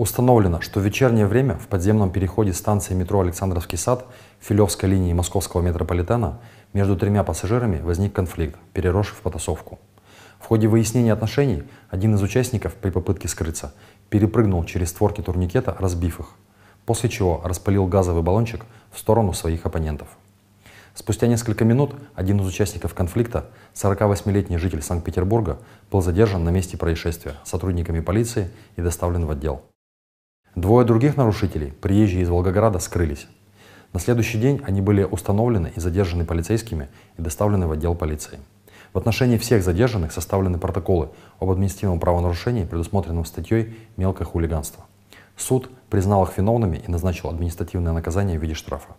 Установлено, что в вечернее время в подземном переходе станции метро «Александровский сад» Филевской линии московского метрополитена между тремя пассажирами возник конфликт, переросший в потасовку. В ходе выяснения отношений один из участников при попытке скрыться перепрыгнул через створки турникета, разбив их, после чего распылил газовый баллончик в сторону своих оппонентов. Спустя несколько минут один из участников конфликта, 48-летний житель Санкт-Петербурга, был задержан на месте происшествия сотрудниками полиции и доставлен в отдел. Двое других нарушителей, приезжие из Волгограда, скрылись. На следующий день они были установлены и задержаны полицейскими и доставлены в отдел полиции. В отношении всех задержанных составлены протоколы об административном правонарушении, предусмотренном статьей «Мелкое хулиганство». Суд признал их виновными и назначил административное наказание в виде штрафа.